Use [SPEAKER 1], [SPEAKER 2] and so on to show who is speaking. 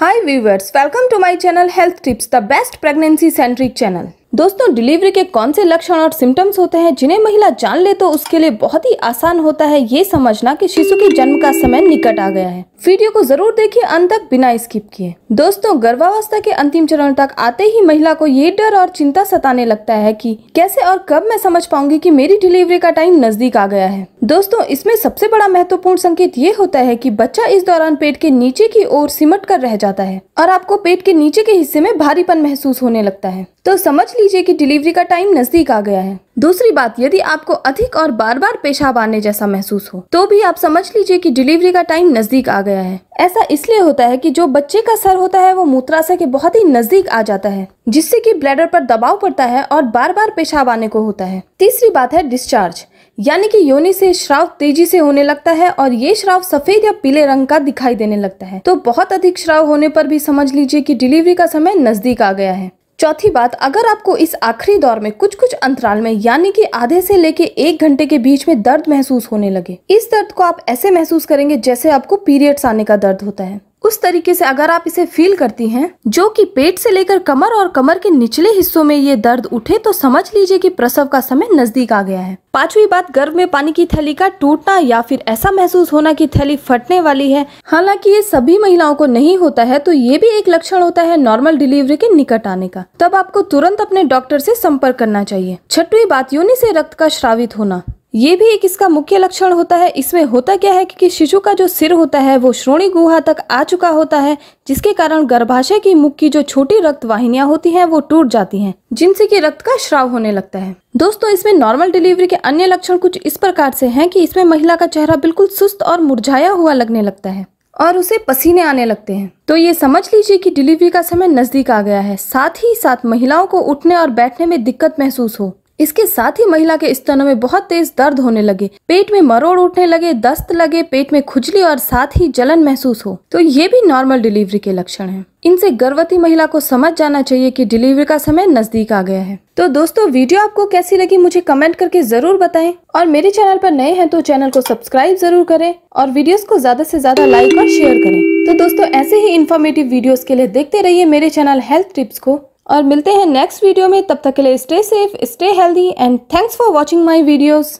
[SPEAKER 1] Hi viewers, welcome to my channel Health Tips, the best pregnancy centric channel. दोस्तों delivery के कौन से लक्षण और सिम्टम्स होते हैं जिन्हें महिला जान ले तो उसके लिए बहुत ही आसान होता है ये समझना कि शिशु के जन्म का समय निकट आ गया है वीडियो को जरूर देखिए अंत तक बिना स्किप किए दोस्तों गर्भावस्था के अंतिम चरण तक आते ही महिला को ये डर और चिंता सताने लगता है कि कैसे और कब मैं समझ पाऊंगी कि मेरी डिलीवरी का टाइम नजदीक आ गया है दोस्तों इसमें सबसे बड़ा महत्वपूर्ण संकेत ये होता है कि बच्चा इस दौरान पेट के नीचे की ओर सिमट कर रह जाता है और आपको पेट के नीचे के हिस्से में भारीपन महसूस होने लगता है तो समझ लीजिए कि डिलीवरी का टाइम नज़दीक आ गया है दूसरी बात यदि आपको अधिक और बार बार पेशाब आने जैसा महसूस हो तो भी आप समझ लीजिए कि डिलीवरी का टाइम नज़दीक आ गया है ऐसा इसलिए होता है कि जो बच्चे का सर होता है वो मूत्राशय के बहुत ही नज़दीक आ जाता है जिससे कि ब्लैडर पर दबाव पड़ता है और बार बार पेशाब आने को होता है तीसरी बात है डिस्चार्ज यानी कि योनि से श्राव तेजी से होने लगता है और ये श्राव सफेद या पीले रंग का दिखाई देने लगता है तो बहुत अधिक श्राव होने पर भी समझ लीजिए कि डिलीवरी का समय नजदीक आ गया है चौथी बात अगर आपको इस आखिरी दौर में कुछ कुछ अंतराल में यानी कि आधे से लेके एक घंटे के बीच में दर्द महसूस होने लगे इस दर्द को आप ऐसे महसूस करेंगे जैसे आपको पीरियड्स आने का दर्द होता है उस तरीके से अगर आप इसे फील करती हैं जो कि पेट से लेकर कमर और कमर के निचले हिस्सों में ये दर्द उठे तो समझ लीजिए कि प्रसव का समय नजदीक आ गया है पांचवी बात गर्भ में पानी की थैली का टूटना या फिर ऐसा महसूस होना कि थैली फटने वाली है हालांकि ये सभी महिलाओं को नहीं होता है तो ये भी एक लक्षण होता है नॉर्मल डिलीवरी के निकट आने का तब आपको तुरंत अपने डॉक्टर ऐसी संपर्क करना चाहिए छठवी बात योनि ऐसी रक्त का श्रावित होना ये भी एक इसका मुख्य लक्षण होता है इसमें होता क्या है कि शिशु का जो सिर होता है वो श्रोणी गुहा तक आ चुका होता है जिसके कारण गर्भाशय की मुख की जो छोटी रक्त वाहिनियां होती हैं वो टूट जाती हैं जिनसे कि रक्त का श्राव होने लगता है दोस्तों इसमें नॉर्मल डिलीवरी के अन्य लक्षण कुछ इस प्रकार से है की इसमें महिला का चेहरा बिल्कुल सुस्त और मुरझाया हुआ लगने लगता है और उसे पसीने आने लगते हैं तो ये समझ लीजिए कि डिलीवरी का समय नजदीक आ गया है साथ ही साथ महिलाओं को उठने और बैठने में दिक्कत महसूस हो इसके साथ ही महिला के स्तनों में बहुत तेज दर्द होने लगे पेट में मरोड़ उठने लगे दस्त लगे पेट में खुजली और साथ ही जलन महसूस हो तो ये भी नॉर्मल डिलीवरी के लक्षण हैं। इनसे गर्भवती महिला को समझ जाना चाहिए कि डिलीवरी का समय नजदीक आ गया है तो दोस्तों वीडियो आपको कैसी लगी मुझे कमेंट करके जरूर बताएं और मेरे चैनल पर नए हैं तो चैनल को सब्सक्राइब जरूर करें और वीडियोस को ज्यादा से ज्यादा लाइक और शेयर करें तो दोस्तों ऐसे ही इन्फॉर्मेटिव वीडियोस के लिए देखते रहिए मेरे चैनल हेल्थ टिप्स को और मिलते हैं नेक्स्ट वीडियो में तब तक के लिए stay safe stay healthy and thanks for watching my videos